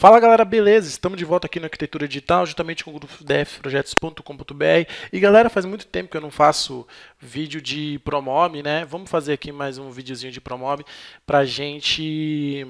Fala galera, beleza? Estamos de volta aqui na Arquitetura Digital, juntamente com o grupo dfprojetos.com.br. E galera, faz muito tempo que eu não faço vídeo de Promob, né? Vamos fazer aqui mais um videozinho de Promob pra gente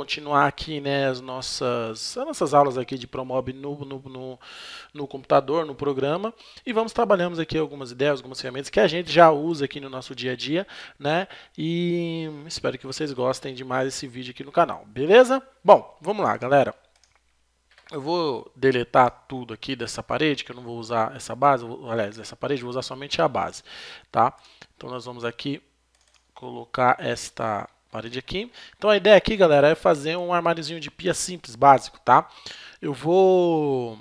continuar aqui né, as, nossas, as nossas aulas aqui de Promob no, no, no, no computador, no programa, e vamos trabalhando aqui algumas ideias, algumas ferramentas que a gente já usa aqui no nosso dia a dia, né? E espero que vocês gostem de mais esse vídeo aqui no canal, beleza? Bom, vamos lá, galera. Eu vou deletar tudo aqui dessa parede, que eu não vou usar essa base, vou, aliás, essa parede, vou usar somente a base, tá? Então nós vamos aqui colocar esta parede aqui. Então a ideia aqui, galera, é fazer um armáriozinho de pia simples, básico, tá? Eu vou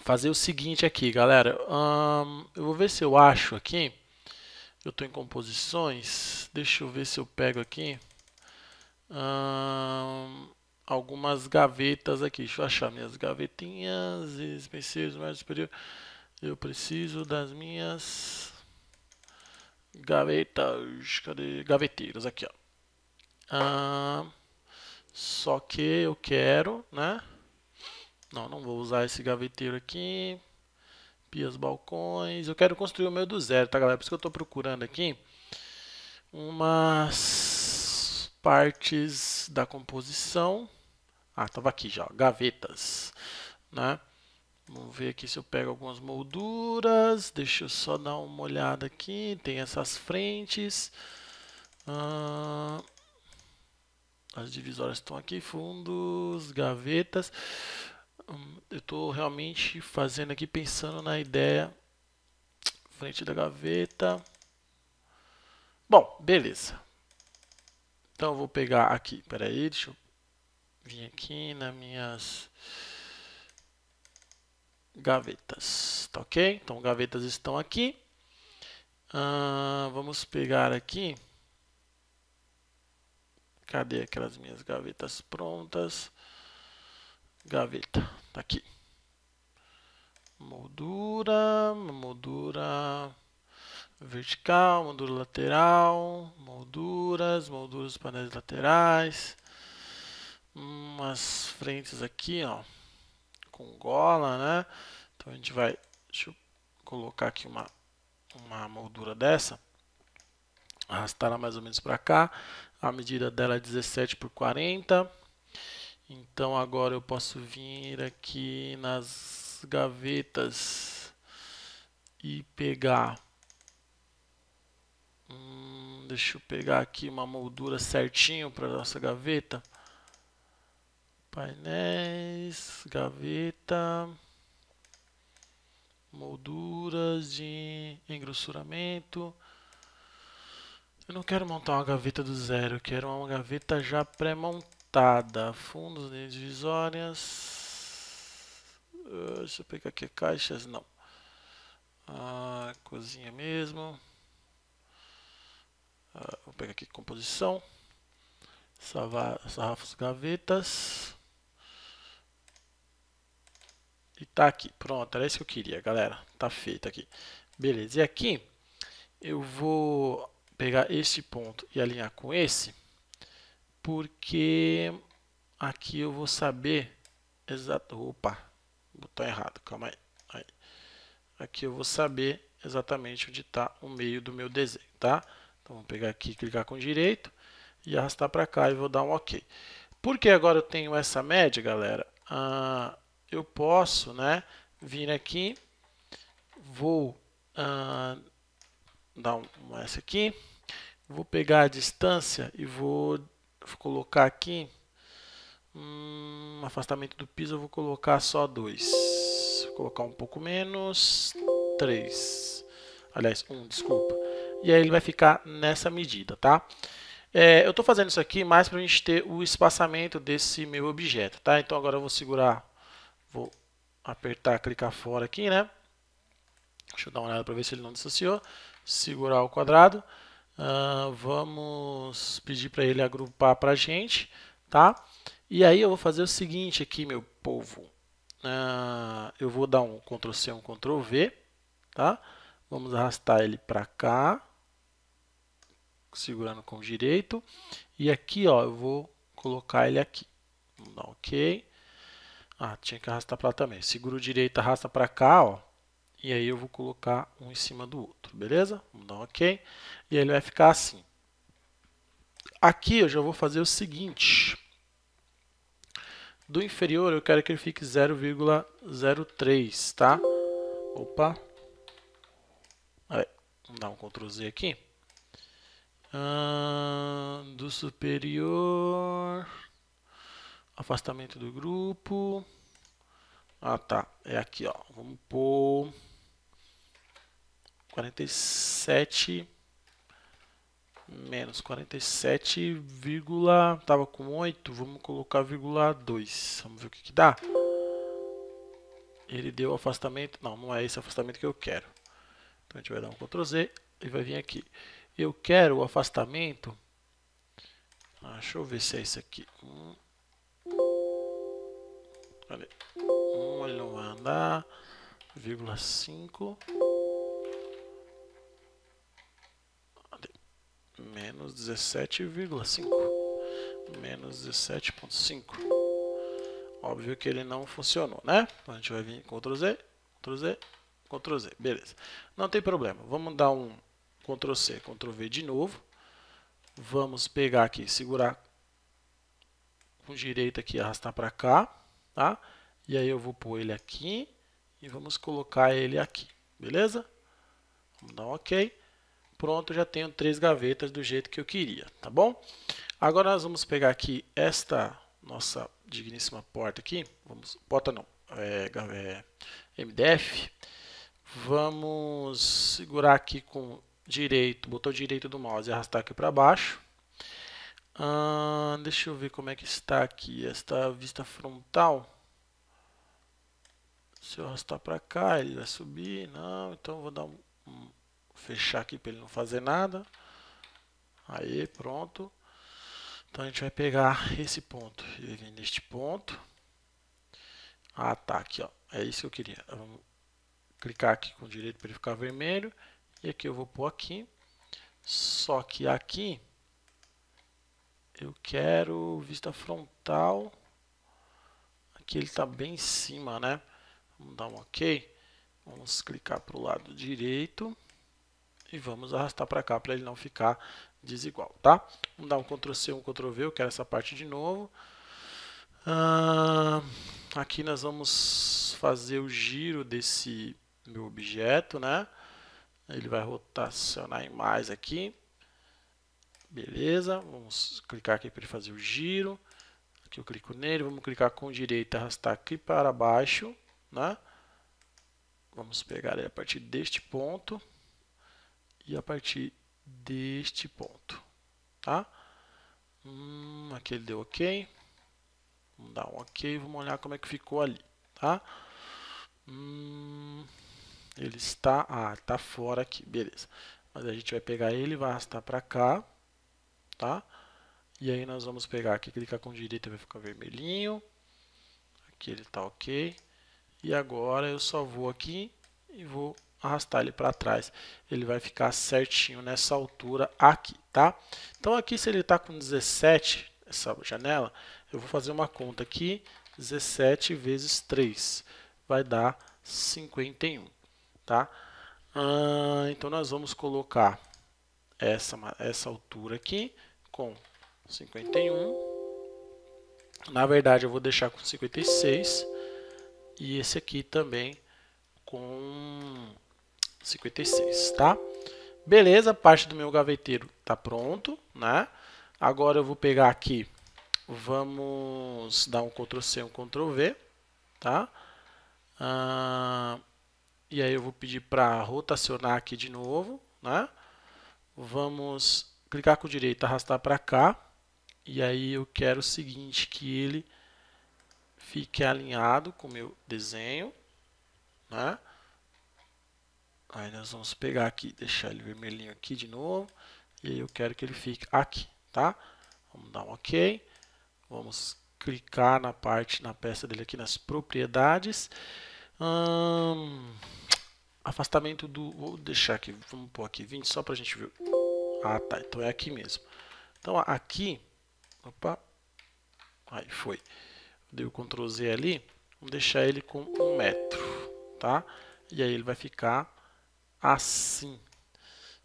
fazer o seguinte aqui, galera. Hum, eu vou ver se eu acho aqui. Eu estou em composições. Deixa eu ver se eu pego aqui. Hum, algumas gavetas aqui. Deixa eu achar minhas gavetinhas. Especiais, mais superior. Eu preciso das minhas gavetas, cadê? Gaveteiros, aqui, ó. Ah, só que eu quero, né? Não, não vou usar esse gaveteiro aqui. Pias, balcões. Eu quero construir o meu do zero, tá, galera? Por isso que eu estou procurando aqui umas partes da composição. Ah, tava aqui já, ó, gavetas, né? Vamos ver aqui se eu pego algumas molduras. Deixa eu só dar uma olhada aqui. Tem essas frentes. Ah, as divisórias estão aqui. Fundos, gavetas. Hum, eu estou realmente fazendo aqui, pensando na ideia. Frente da gaveta. Bom, beleza. Então eu vou pegar aqui. Peraí, deixa eu vir aqui nas minhas gavetas, tá ok? Então, gavetas estão aqui. Ah, vamos pegar aqui. Cadê aquelas minhas gavetas prontas? Gaveta, tá aqui. Moldura, moldura vertical, moldura lateral, molduras, molduras dos painéis laterais, umas frentes aqui, ó com gola, né? Então a gente vai deixa eu colocar aqui uma, uma moldura dessa, arrastar ela mais ou menos para cá, a medida dela é 17 por 40, então agora eu posso vir aqui nas gavetas e pegar, hum, deixa eu pegar aqui uma moldura certinho para nossa gaveta, Painéis, gaveta, molduras de engrossuramento. Eu não quero montar uma gaveta do zero, eu quero uma gaveta já pré-montada. Fundos, linhas divisórias. Ah, deixa eu pegar aqui caixas, não. Ah, cozinha mesmo. Ah, vou pegar aqui composição. Sarrafos, gavetas. Tá aqui, pronto, era isso que eu queria, galera. Tá feito aqui. Beleza, e aqui eu vou pegar este ponto e alinhar com esse, porque aqui eu vou saber exato, opa, botão errado, calma aí. aí. Aqui eu vou saber exatamente onde está o meio do meu desenho, tá? Então vou pegar aqui, clicar com direito e arrastar para cá e vou dar um OK. Porque agora eu tenho essa média, galera, ah, eu posso né, vir aqui, vou ah, dar uma essa aqui, vou pegar a distância e vou colocar aqui um afastamento do piso, eu vou colocar só 2, vou colocar um pouco menos, 3, aliás, 1, um, desculpa. E aí ele vai ficar nessa medida, tá? É, eu estou fazendo isso aqui mais para a gente ter o espaçamento desse meu objeto, tá? Então agora eu vou segurar Vou apertar, clicar fora aqui, né? Deixa eu dar uma olhada para ver se ele não dissociou. Segurar o quadrado. Uh, vamos pedir para ele agrupar para a gente, tá? E aí eu vou fazer o seguinte aqui, meu povo. Uh, eu vou dar um Ctrl C, um Ctrl V, tá? Vamos arrastar ele para cá, segurando com o direito. E aqui, ó, eu vou colocar ele aqui. Vamos dar OK. Ah, tinha que arrastar para lá também. Seguro direito, arrasta para cá, ó. E aí eu vou colocar um em cima do outro, beleza? Vamos dar um OK. E ele vai ficar assim. Aqui eu já vou fazer o seguinte. Do inferior eu quero que ele fique 0,03, tá? Opa. vamos dar um Ctrl Z aqui. do superior... Afastamento do grupo. Ah, tá. É aqui, ó. Vamos pôr 47 menos 47, vírgula, tava com 8, vamos colocar vírgula 2. Vamos ver o que, que dá. Ele deu afastamento, não, não é esse afastamento que eu quero. Então a gente vai dar um Ctrl Z e vai vir aqui. Eu quero o afastamento, ah, deixa eu ver se é isso aqui. Cadê? 1, ele não vai andar. Vírgula 5. Menos 17,5. Menos 17,5. Óbvio que ele não funcionou, né? Então, a gente vai vir Ctrl Z, Ctrl Z, Ctrl Z. Beleza. Não tem problema. Vamos dar um Ctrl C, Ctrl V de novo. Vamos pegar aqui, segurar com direito aqui, arrastar para cá tá? E aí eu vou pôr ele aqui e vamos colocar ele aqui, beleza? Vamos dar um ok. Pronto, já tenho três gavetas do jeito que eu queria, tá bom? Agora nós vamos pegar aqui esta nossa digníssima porta aqui, vamos, porta não, é, é, MDF, vamos segurar aqui com direito, botão direito do mouse e arrastar aqui para baixo, ah, deixa eu ver como é que está aqui esta vista frontal. Se eu arrastar para cá, ele vai subir. Não, então vou dar um, um fechar aqui para ele não fazer nada. Aí, pronto. Então a gente vai pegar esse ponto. e vem neste ponto. Ah, tá aqui, ó. É isso que eu queria. Vamos clicar aqui com o direito para ele ficar vermelho. E aqui eu vou pôr aqui. Só que aqui eu quero vista frontal. Aqui ele está bem em cima, né? Vamos dar um OK. Vamos clicar para o lado direito e vamos arrastar para cá para ele não ficar desigual, tá? Vamos dar um Ctrl C, um Ctrl V, eu quero essa parte de novo. Ah, aqui nós vamos fazer o giro desse meu objeto, né? Ele vai rotacionar em mais aqui. Beleza, vamos clicar aqui para ele fazer o giro. Aqui eu clico nele, vamos clicar com direita, arrastar aqui para baixo, né? Vamos pegar ele a partir deste ponto e a partir deste ponto, tá? Hum, aqui ele deu ok. Vamos dar um ok, vamos olhar como é que ficou ali, tá? Hum, ele está, ah, está fora aqui, beleza. Mas a gente vai pegar ele, e vai arrastar para cá, tá? E aí nós vamos pegar aqui, clicar com direita vai ficar vermelhinho. Aqui ele está ok. E agora eu só vou aqui e vou arrastar ele para trás. Ele vai ficar certinho nessa altura aqui, tá? Então aqui se ele está com 17, essa janela, eu vou fazer uma conta aqui. 17 vezes 3 vai dar 51, tá? Ah, então nós vamos colocar essa, essa altura aqui com 51. Na verdade, eu vou deixar com 56. E esse aqui também com 56, tá? Beleza, parte do meu gaveteiro tá pronto, né? Agora eu vou pegar aqui, vamos dar um Ctrl C, um Ctrl V, tá? Ah, e aí eu vou pedir para rotacionar aqui de novo, né? Vamos clicar com o direito, arrastar para cá. E aí eu quero o seguinte, que ele fique alinhado com o meu desenho. Né? Aí nós vamos pegar aqui, deixar ele vermelhinho aqui de novo. E aí eu quero que ele fique aqui, tá? Vamos dar um OK. Vamos clicar na parte, na peça dele aqui, nas propriedades. Hum, afastamento do... Vou deixar aqui, vamos pôr aqui 20 só para a gente ver ah, tá. Então é aqui mesmo. Então aqui... Opa. Aí foi. Dei o Ctrl Z ali. Vamos deixar ele com um metro, tá? E aí ele vai ficar assim.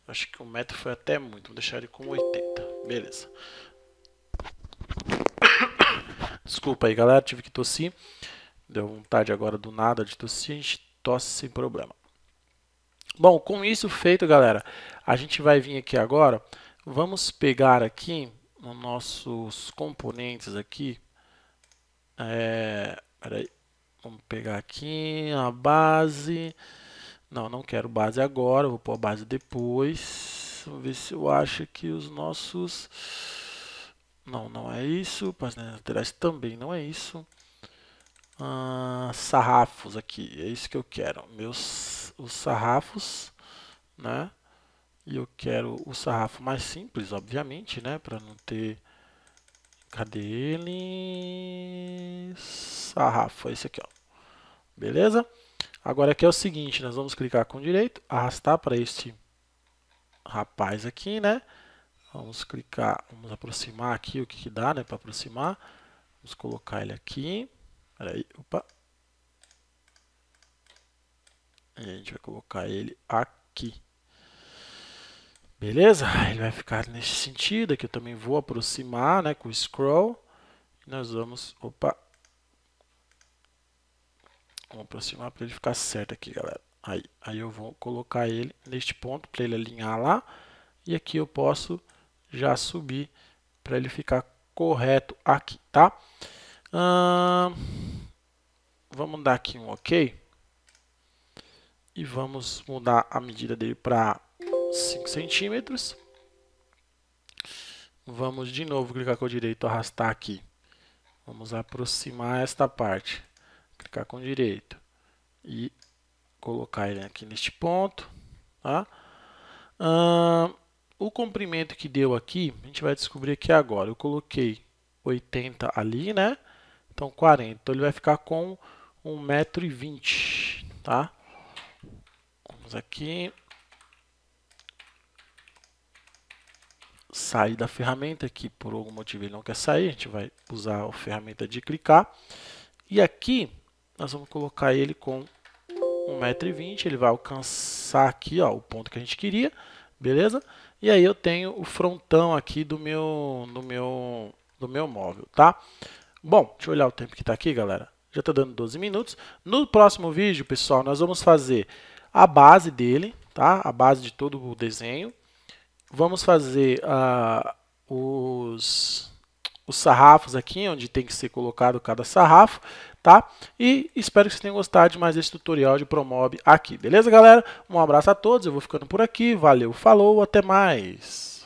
Acho que um metro foi até muito. Vou deixar ele com 80. Beleza. Desculpa aí, galera. Tive que tossir. Deu vontade agora do nada de tossir. A gente tosse sem problema. Bom, com isso feito, galera, a gente vai vir aqui agora. Vamos pegar aqui nos nossos componentes aqui. É, peraí, vamos pegar aqui a base. Não, não quero base agora, vou pôr a base depois. Vamos ver se eu acho que os nossos... Não, não é isso. Páginas laterais também não é isso. Ah, sarrafos aqui, é isso que eu quero. Meus os sarrafos, né? E eu quero o sarrafo mais simples, obviamente, né? Para não ter... Cadê ele? Sarrafo, é esse aqui, ó. Beleza? Agora aqui é o seguinte, nós vamos clicar com o direito, arrastar para este rapaz aqui, né? Vamos clicar, vamos aproximar aqui o que, que dá, né? Para aproximar. Vamos colocar ele aqui. Peraí, opa, a gente vai colocar ele aqui. Beleza? Ele vai ficar nesse sentido. Aqui eu também vou aproximar né, com o scroll. Nós vamos... Opa! vamos aproximar para ele ficar certo aqui, galera. Aí, aí eu vou colocar ele neste ponto para ele alinhar lá. E aqui eu posso já subir para ele ficar correto aqui, tá? Hum, vamos dar aqui um OK e vamos mudar a medida dele para 5 centímetros. Vamos de novo clicar com o direito, arrastar aqui. Vamos aproximar esta parte. Clicar com o direito e colocar ele aqui neste ponto. Tá? Ah, o comprimento que deu aqui, a gente vai descobrir aqui agora. Eu coloquei 80 ali, né? Então 40. Então ele vai ficar com 1,20m, tá? Vamos aqui. Sair da ferramenta, que por algum motivo ele não quer sair. A gente vai usar a ferramenta de clicar. E aqui, nós vamos colocar ele com 1,20m. Ele vai alcançar aqui ó, o ponto que a gente queria. Beleza? E aí eu tenho o frontão aqui do meu, do meu, do meu móvel, tá? Bom, deixa eu olhar o tempo que está aqui, galera. Já está dando 12 minutos. No próximo vídeo, pessoal, nós vamos fazer a base dele, tá? a base de todo o desenho. Vamos fazer uh, os, os sarrafos aqui, onde tem que ser colocado cada sarrafo, tá? E espero que vocês tenham gostado de mais esse tutorial de Promob aqui, beleza, galera? Um abraço a todos, eu vou ficando por aqui, valeu, falou, até mais!